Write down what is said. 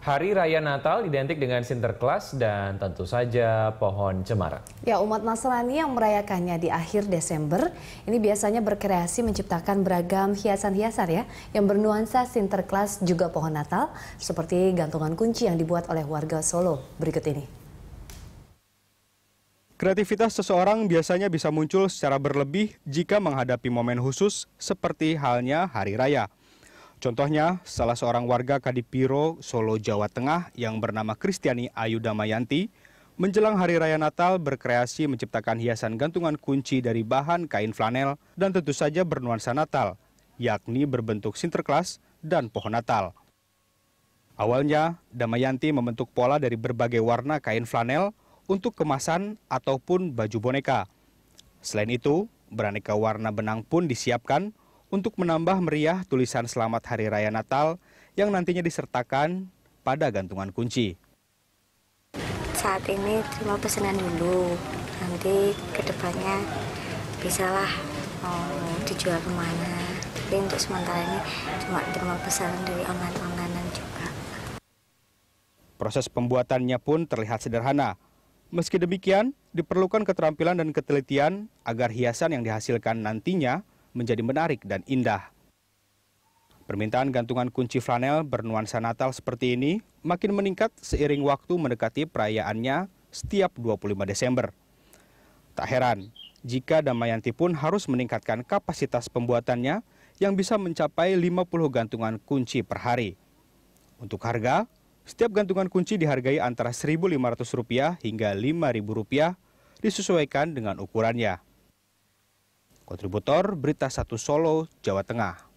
Hari Raya Natal identik dengan Sinterklas dan tentu saja pohon cemara. Ya, umat Nasrani yang merayakannya di akhir Desember ini biasanya berkreasi menciptakan beragam hiasan-hiasan ya yang bernuansa Sinterklas juga pohon Natal seperti gantungan kunci yang dibuat oleh warga Solo. Berikut ini. Kreativitas seseorang biasanya bisa muncul secara berlebih jika menghadapi momen khusus seperti halnya hari raya. Contohnya, salah seorang warga Kadipiro, Solo, Jawa Tengah yang bernama Kristiani Ayu Damayanti, menjelang Hari Raya Natal berkreasi menciptakan hiasan gantungan kunci dari bahan kain flanel dan tentu saja bernuansa Natal, yakni berbentuk sinterklas dan pohon Natal. Awalnya, Damayanti membentuk pola dari berbagai warna kain flanel untuk kemasan ataupun baju boneka. Selain itu, beraneka warna benang pun disiapkan untuk menambah meriah tulisan Selamat Hari Raya Natal yang nantinya disertakan pada gantungan kunci. Saat ini cuma pesanan dulu, nanti kedepannya bisalah oh, dijual kemana. Tapi untuk sementara ini cuma terima pesanan dari online-onlinean juga. Proses pembuatannya pun terlihat sederhana. Meski demikian, diperlukan keterampilan dan ketelitian agar hiasan yang dihasilkan nantinya menjadi menarik dan indah. Permintaan gantungan kunci flanel bernuansa Natal seperti ini makin meningkat seiring waktu mendekati perayaannya setiap 25 Desember. Tak heran jika Damayanti pun harus meningkatkan kapasitas pembuatannya yang bisa mencapai 50 gantungan kunci per hari. Untuk harga, setiap gantungan kunci dihargai antara Rp1.500 hingga Rp5.000 disesuaikan dengan ukurannya. Kontributor Berita Satu Solo, Jawa Tengah.